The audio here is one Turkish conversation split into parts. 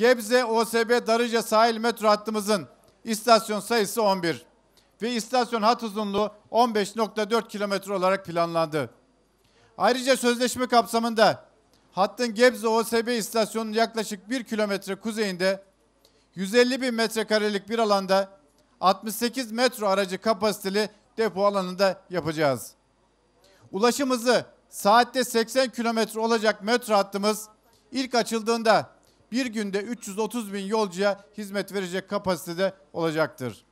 Gebze OSB Darıca sahil metro hattımızın istasyon sayısı 11 ve istasyon hat uzunluğu 15.4 kilometre olarak planlandı. Ayrıca sözleşme kapsamında hattın Gebze OSB istasyonunun yaklaşık 1 kilometre kuzeyinde 150 bin metrekarelik bir alanda 68 metro aracı kapasiteli depo alanında yapacağız. Ulaşım saatte 80 kilometre olacak metro hattımız ilk açıldığında bir günde 330 bin yolcuya hizmet verecek kapasitede olacaktır.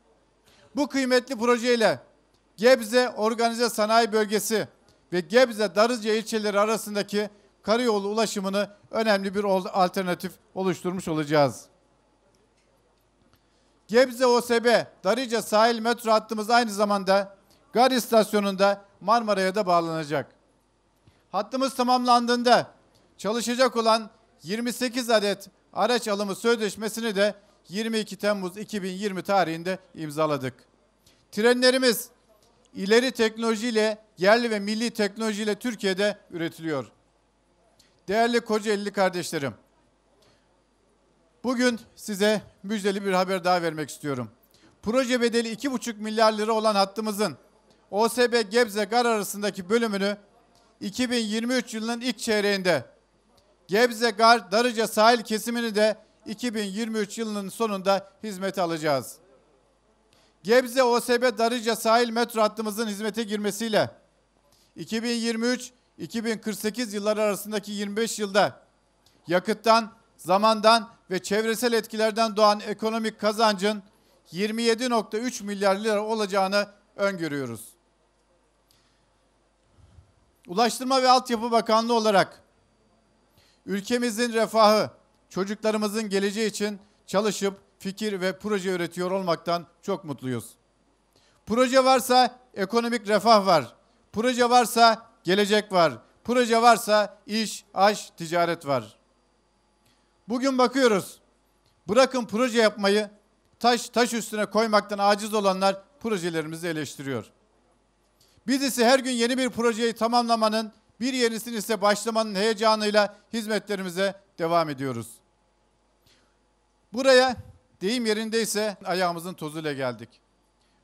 Bu kıymetli projeyle Gebze Organize Sanayi Bölgesi ve Gebze Darıca ilçeleri arasındaki karayolu ulaşımını önemli bir alternatif oluşturmuş olacağız. Gebze OSB Darıca sahil metro hattımız aynı zamanda Gar istasyonunda Marmara'ya da bağlanacak. Hattımız tamamlandığında çalışacak olan 28 adet araç alımı sözleşmesini de 22 Temmuz 2020 tarihinde imzaladık. Trenlerimiz ileri teknolojiyle, yerli ve milli teknolojiyle Türkiye'de üretiliyor. Değerli Kocaeli kardeşlerim, bugün size müjdeli bir haber daha vermek istiyorum. Proje bedeli 2,5 milyar lira olan hattımızın OSB Gebze Gar arasındaki bölümünü 2023 yılının ilk çeyreğinde Gebze Gar Darıca sahil kesimini de 2023 yılının sonunda hizmete alacağız. Gebze OSB Darıca sahil metro hattımızın hizmete girmesiyle 2023-2048 yılları arasındaki 25 yılda yakıttan, zamandan ve çevresel etkilerden doğan ekonomik kazancın 27.3 milyar lira olacağını öngörüyoruz. Ulaştırma ve Altyapı Bakanlığı olarak Ülkemizin refahı, çocuklarımızın geleceği için çalışıp fikir ve proje üretiyor olmaktan çok mutluyuz. Proje varsa ekonomik refah var. Proje varsa gelecek var. Proje varsa iş, aş, ticaret var. Bugün bakıyoruz. Bırakın proje yapmayı, taş taş üstüne koymaktan aciz olanlar projelerimizi eleştiriyor. Biz ise her gün yeni bir projeyi tamamlamanın bir yenisini ise başlamanın heyecanıyla hizmetlerimize devam ediyoruz. Buraya deyim yerindeyse ayağımızın tozuyla geldik.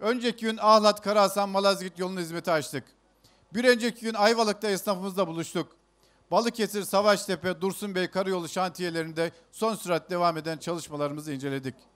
Önceki gün Ahlat Karahasan Malazgirt yolunu hizmeti açtık. Bir önceki gün Ayvalık'ta esnafımızla buluştuk. Balıkesir, Savaştepe, Dursun Bey karayolu şantiyelerinde son sürat devam eden çalışmalarımızı inceledik.